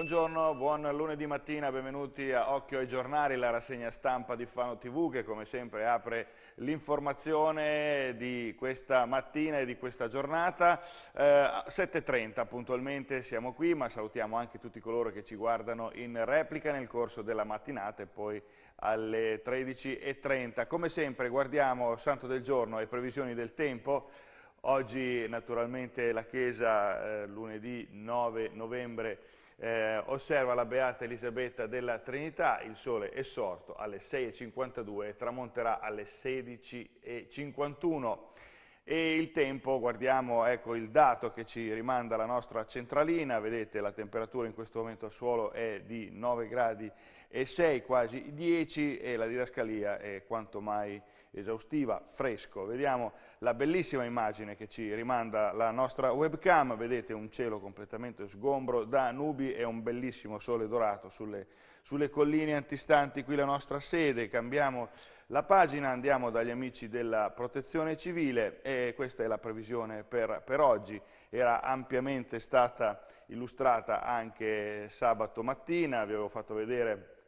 Buongiorno, buon lunedì mattina, benvenuti a Occhio ai giornali, la rassegna stampa di Fano TV che come sempre apre l'informazione di questa mattina e di questa giornata. Eh, 7.30 puntualmente siamo qui ma salutiamo anche tutti coloro che ci guardano in replica nel corso della mattinata e poi alle 13.30. Come sempre guardiamo Santo del Giorno e previsioni del tempo. Oggi naturalmente la Chiesa eh, lunedì 9 novembre eh, osserva la Beata Elisabetta della Trinità, il sole è sorto alle 6.52 e tramonterà alle 16.51. E il tempo, guardiamo ecco, il dato che ci rimanda la nostra centralina, vedete la temperatura in questo momento al suolo è di 9 gradi e 6, quasi 10 e la didascalia è quanto mai esaustiva, fresco. Vediamo la bellissima immagine che ci rimanda la nostra webcam, vedete un cielo completamente sgombro da nubi e un bellissimo sole dorato sulle, sulle colline antistanti qui la nostra sede, cambiamo la pagina andiamo dagli amici della protezione civile e questa è la previsione per, per oggi, era ampiamente stata illustrata anche sabato mattina, vi avevo fatto vedere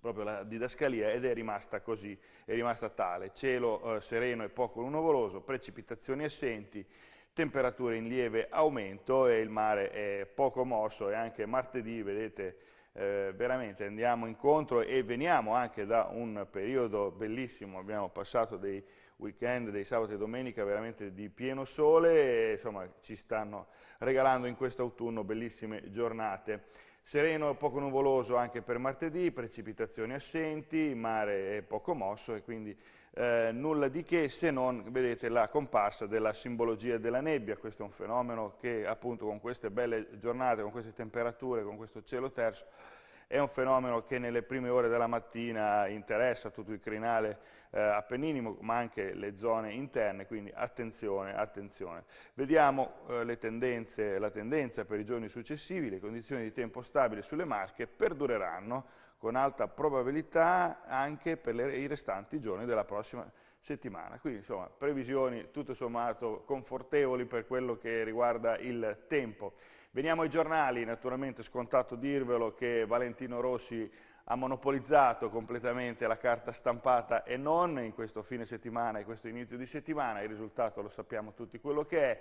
proprio la didascalia ed è rimasta così, è rimasta tale, cielo eh, sereno e poco nuvoloso, precipitazioni assenti, temperature in lieve aumento e il mare è poco mosso e anche martedì, vedete, eh, veramente andiamo incontro e veniamo anche da un periodo bellissimo, abbiamo passato dei weekend, dei sabato e domenica veramente di pieno sole e insomma ci stanno regalando in questo autunno bellissime giornate. Sereno, e poco nuvoloso anche per martedì, precipitazioni assenti, mare poco mosso e quindi eh, nulla di che se non, vedete, la comparsa della simbologia della nebbia, questo è un fenomeno che appunto con queste belle giornate, con queste temperature, con questo cielo terzo, è un fenomeno che nelle prime ore della mattina interessa tutto il crinale eh, appenninimo, ma anche le zone interne, quindi attenzione, attenzione. Vediamo eh, tendenze, la tendenza per i giorni successivi, le condizioni di tempo stabile sulle Marche perdureranno con alta probabilità anche per le, i restanti giorni della prossima settimana settimana. Quindi insomma previsioni tutto sommato confortevoli per quello che riguarda il tempo. Veniamo ai giornali, naturalmente scontato dirvelo che Valentino Rossi ha monopolizzato completamente la carta stampata e non in questo fine settimana e questo inizio di settimana, il risultato lo sappiamo tutti quello che è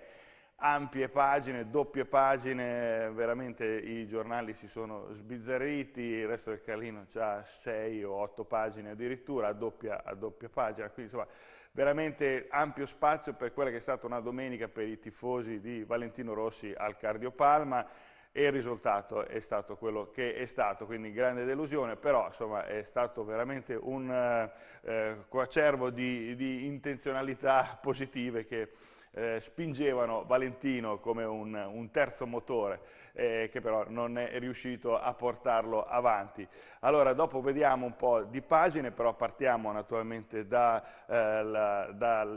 ampie pagine, doppie pagine, veramente i giornali si sono sbizzarriti, il resto del Carlino ha 6 o 8 pagine addirittura, a doppia, a doppia pagina, quindi insomma veramente ampio spazio per quella che è stata una domenica per i tifosi di Valentino Rossi al Cardiopalma e il risultato è stato quello che è stato, quindi grande delusione, però insomma è stato veramente un eh, eh coacervo di, di intenzionalità positive che eh, spingevano Valentino come un, un terzo motore eh, che però non è riuscito a portarlo avanti. Allora dopo vediamo un po' di pagine, però partiamo naturalmente eh, dai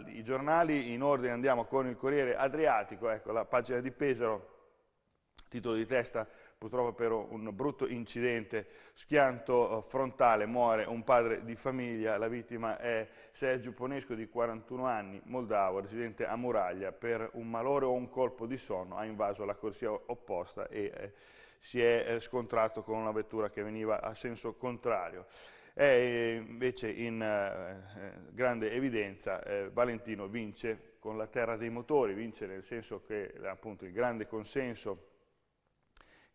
eh, giornali, in ordine andiamo con il Corriere Adriatico, ecco la pagina di Pesaro, titolo di testa purtroppo per un brutto incidente, schianto eh, frontale, muore un padre di famiglia, la vittima è Sergio Ponesco di 41 anni, moldavo, residente a Muraglia, per un malore o un colpo di sonno ha invaso la corsia opposta e eh, si è eh, scontrato con una vettura che veniva a senso contrario. È eh, invece in eh, grande evidenza eh, Valentino vince con la terra dei motori, vince nel senso che appunto il grande consenso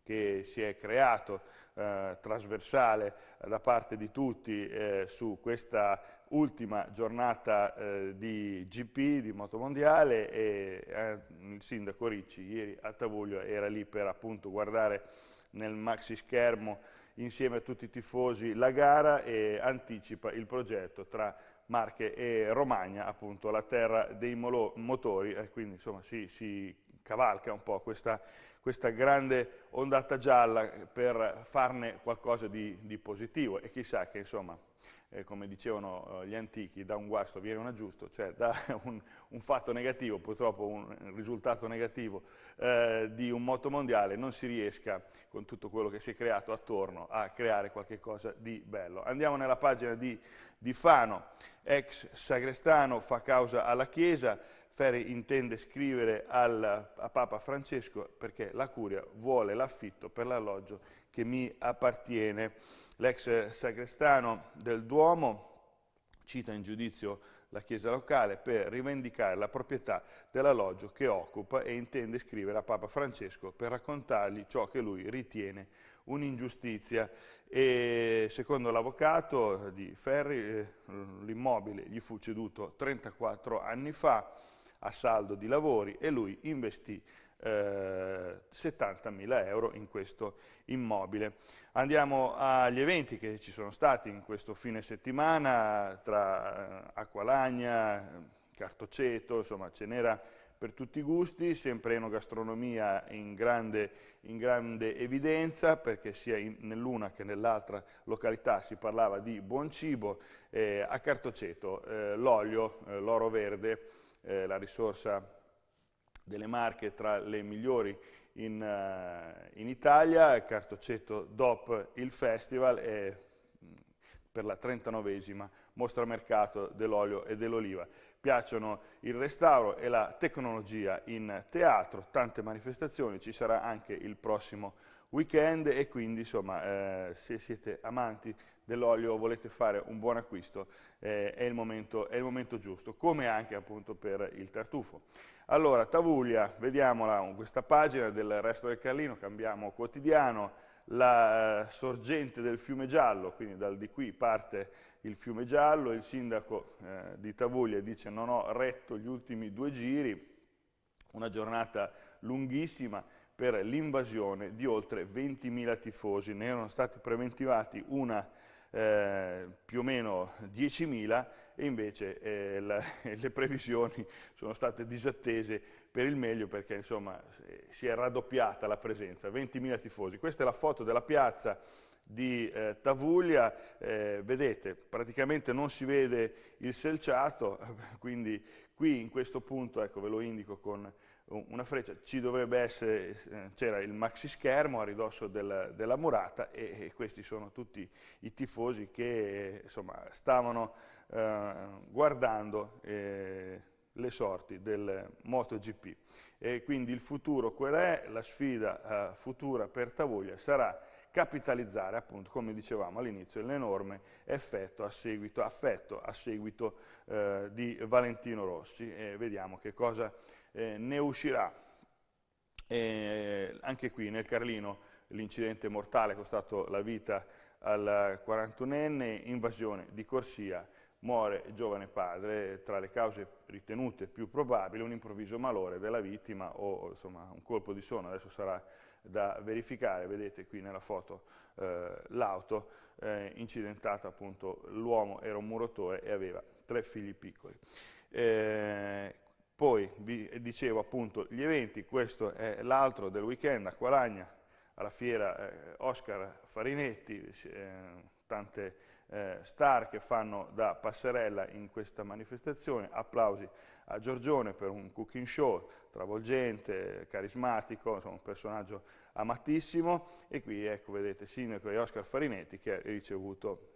che si è creato eh, trasversale da parte di tutti eh, su questa ultima giornata eh, di GP, di motomondiale e eh, il sindaco Ricci ieri a Tavuglio era lì per appunto guardare nel maxi schermo insieme a tutti i tifosi la gara e anticipa il progetto tra Marche e Romagna, appunto la terra dei motori, quindi insomma si, si cavalca un po' questa questa grande ondata gialla per farne qualcosa di, di positivo e chissà che insomma, eh, come dicevano eh, gli antichi, da un guasto viene un aggiusto, cioè da un, un fatto negativo, purtroppo un risultato negativo eh, di un moto mondiale, non si riesca con tutto quello che si è creato attorno a creare qualcosa di bello. Andiamo nella pagina di, di Fano, ex sagrestano, fa causa alla Chiesa, Ferri intende scrivere al, a Papa Francesco perché la Curia vuole l'affitto per l'alloggio che mi appartiene. L'ex sagrestano del Duomo cita in giudizio la chiesa locale per rivendicare la proprietà dell'alloggio che occupa e intende scrivere a Papa Francesco per raccontargli ciò che lui ritiene un'ingiustizia e secondo l'avvocato di Ferri eh, l'immobile gli fu ceduto 34 anni fa a saldo di lavori e lui investì eh, 70.000 euro in questo immobile. Andiamo agli eventi che ci sono stati in questo fine settimana tra eh, Acqualagna, Cartoceto, insomma ce n'era per tutti i gusti, sempre enogastronomia in grande, in grande evidenza perché sia nell'una che nell'altra località si parlava di buon cibo, eh, a Cartoceto eh, l'olio, eh, l'oro verde, eh, la risorsa delle Marche tra le migliori in, uh, in Italia, Cartocetto DOP il festival e per la 39esima mostra mercato dell'olio e dell'oliva. Piacciono il restauro e la tecnologia in teatro, tante manifestazioni, ci sarà anche il prossimo weekend e quindi insomma eh, se siete amanti dell'olio volete fare un buon acquisto eh, è, il momento, è, il momento, giusto, come anche appunto per il tartufo. Allora, Tavuglia, vediamola questa pagina del resto del Carlino, cambiamo quotidiano, la eh, sorgente del fiume Giallo, quindi dal di qui parte il fiume Giallo, il sindaco eh, di Tavuglia dice non ho retto gli ultimi due giri, una giornata lunghissima per l'invasione di oltre 20.000 tifosi, ne erano stati preventivati una eh, più o meno 10.000 e invece eh, la, le previsioni sono state disattese per il meglio perché insomma eh, si è raddoppiata la presenza, 20.000 tifosi. Questa è la foto della piazza di eh, Tavuglia, eh, vedete praticamente non si vede il selciato, quindi qui in questo punto, ecco ve lo indico con una freccia, ci dovrebbe essere, eh, c'era il maxi schermo a ridosso della, della murata e, e, questi sono tutti i tifosi che insomma, stavano eh, guardando eh, le sorti del MotoGP. E quindi il futuro qual è? La sfida eh, futura per Tavoglia sarà capitalizzare appunto, come dicevamo all'inizio, l'enorme effetto a seguito, affetto a seguito eh, di Valentino Rossi e vediamo che cosa eh, ne uscirà. E eh, anche qui nel Carlino l'incidente mortale è costato la vita al 41enne, invasione di corsia, muore giovane padre, tra le cause ritenute più probabili un improvviso malore della vittima o insomma, un colpo di sonno, adesso sarà da verificare, vedete qui nella foto eh, l'auto eh, incidentata appunto l'uomo era un muratore e aveva tre figli piccoli. Eh, poi vi dicevo appunto gli eventi, questo è l'altro del weekend, a Qualagna, alla fiera eh, Oscar Farinetti, eh, tante eh, star che fanno da passerella in questa manifestazione, applausi a Giorgione per un cooking show travolgente, carismatico, insomma un personaggio amatissimo e qui ecco vedete Sindaco e Oscar Farinetti che ha ricevuto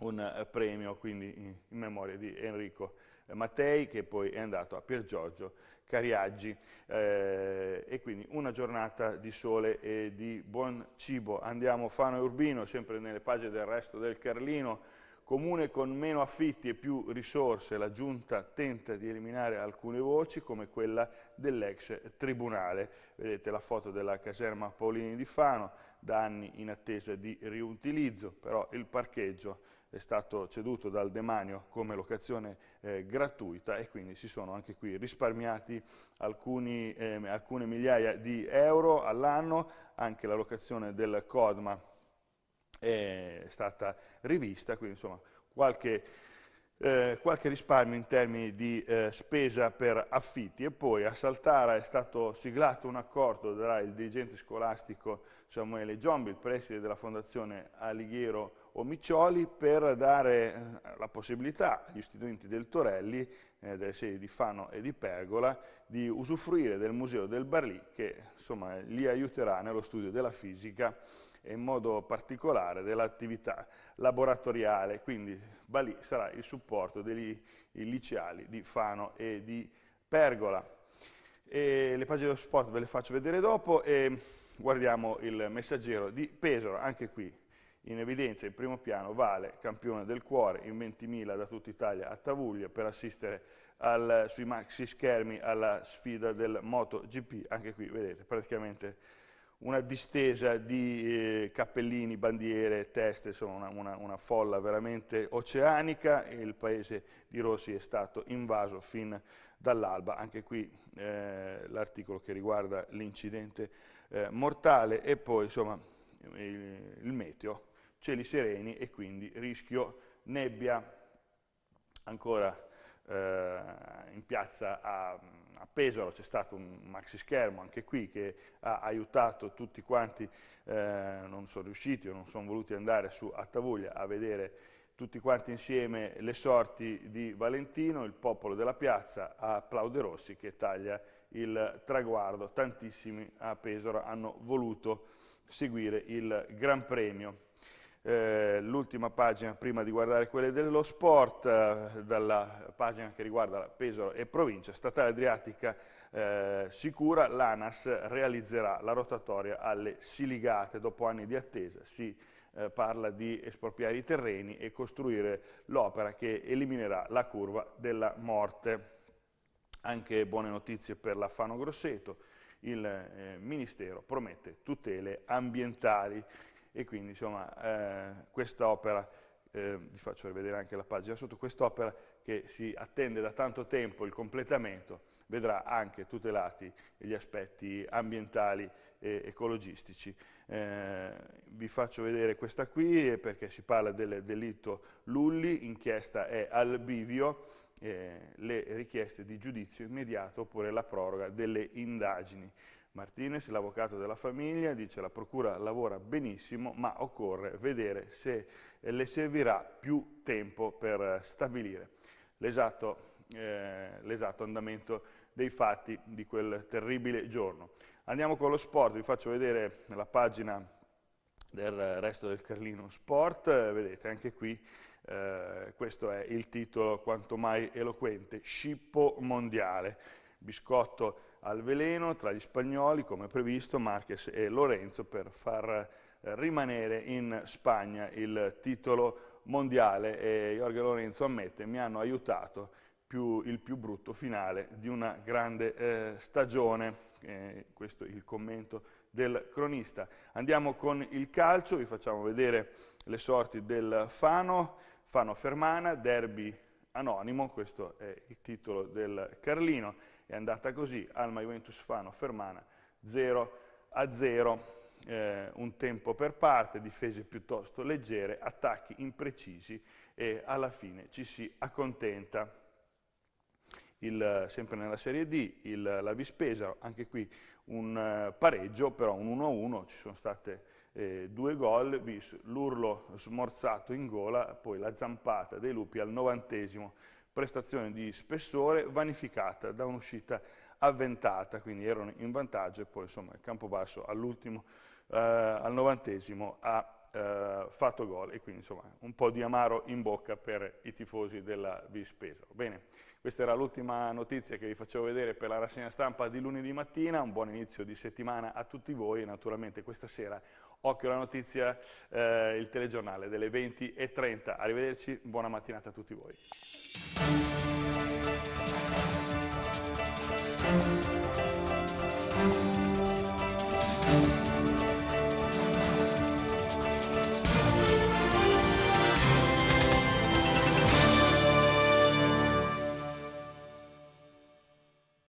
un eh, premio quindi in, in memoria di Enrico Farinetti. Mattei, che poi è andato a Piergiorgio Cariaggi. Eh, e quindi una giornata di sole e di buon cibo. Andiamo Fano e Urbino, sempre nelle pagine del resto del Carlino. Comune con meno affitti e più risorse, la Giunta tenta di eliminare alcune voci come quella dell'ex tribunale. Vedete la foto della caserma Paolini di Fano, da anni in attesa di riutilizzo, però il parcheggio è stato ceduto dal demanio come locazione eh, gratuita e quindi si sono anche qui risparmiati alcuni, eh, alcune migliaia di euro all'anno, anche la locazione del Codma è stata rivista, quindi insomma qualche, eh, qualche risparmio in termini di eh, spesa per affitti e poi a Saltara è stato siglato un accordo tra il dirigente scolastico Samuele Giombi, il preside della fondazione Alighiero o Miccioli per dare eh, la possibilità agli studenti del Torelli, eh, delle sedi di Fano e di Pergola, di usufruire del Museo del Barlì che insomma, li aiuterà nello studio della fisica e in modo particolare dell'attività laboratoriale, quindi Barlì sarà il supporto degli liceali di Fano e di Pergola. E le pagine dello sport ve le faccio vedere dopo e guardiamo il messaggero di Pesaro, anche qui in evidenza in primo piano Vale, campione del cuore in 20.000 da tutta Italia a Tavuglia per assistere al, sui maxi schermi alla sfida del MotoGP, anche qui vedete praticamente una distesa di eh, cappellini, bandiere, teste, insomma una, una, una, folla veramente oceanica e il paese di Rossi è stato invaso fin dall'alba. Anche qui eh, l'articolo che riguarda l'incidente eh, mortale e poi insomma il, il meteo cieli sereni e quindi rischio nebbia ancora eh, in piazza a, a Pesaro c'è stato un maxi schermo anche qui che ha aiutato tutti quanti, eh, non sono riusciti o non sono voluti andare su Attavuglia a vedere tutti quanti insieme le sorti di Valentino, il popolo della piazza applaude Rossi che taglia il traguardo, tantissimi a Pesaro hanno voluto seguire il Gran Premio. Eh, l'ultima pagina prima di guardare quelle dello sport, eh, dalla pagina che riguarda Pesaro e provincia, statale adriatica eh, sicura, l'ANAS realizzerà la rotatoria alle Siligate, dopo anni di attesa si eh, parla di espropriare i terreni e costruire l'opera che eliminerà la curva della morte. Anche buone notizie per la Fano Grosseto, il Ministero promette tutele ambientali e quindi insomma eh, quest'opera, eh, vi faccio rivedere anche la pagina sotto, quest'opera che si attende da tanto tempo il completamento vedrà anche tutelati gli aspetti ambientali e ecologistici. Eh, vi faccio vedere questa qui eh, perché si parla del delitto Lulli, inchiesta è al bivio, eh, le richieste di giudizio immediato oppure la proroga delle indagini. Martinez, l'avvocato della famiglia, dice la procura lavora benissimo ma occorre vedere se eh, le servirà più tempo per eh, stabilire l'esatto eh, andamento dei fatti di quel terribile giorno. Andiamo con lo sport, vi faccio vedere la pagina del resto del Carlino Sport, vedete anche qui eh, questo è il titolo quanto mai eloquente, scippo mondiale biscotto al veleno tra gli spagnoli, come previsto, Marquez e Lorenzo per far eh, rimanere in Spagna il titolo mondiale e Jorge Lorenzo ammette mi hanno aiutato più, il più brutto finale di una grande eh, stagione. Eh, questo è il commento del cronista. Andiamo con il calcio, vi facciamo vedere le sorti del Fano, Fano Fermana, derby anonimo, questo è il titolo del Carlino è andata così, Alma Juventus Fano, Fermana 0 a 0, eh, un tempo per parte, difese piuttosto leggere, attacchi imprecisi e alla fine ci si accontenta. Il, sempre nella Serie D, il, la Vispesaro, anche qui un uh, pareggio, però un 1-1, ci sono state eh, due gol, l'urlo smorzato in gola, poi la zampata dei lupi al novantesimo prestazione di spessore vanificata da un'uscita avventata, quindi erano in vantaggio e poi insomma il campo basso all'ultimo, eh, al novantesimo, ha eh, fatto gol e quindi insomma un po' di amaro in bocca per i tifosi della Vis Pesaro. Bene, questa era l'ultima notizia che vi facevo vedere per la rassegna stampa di lunedì mattina, un buon inizio di settimana a tutti voi e naturalmente questa sera occhio alla notizia, eh, il telegiornale delle 20.30. Arrivederci, buona mattinata a tutti voi.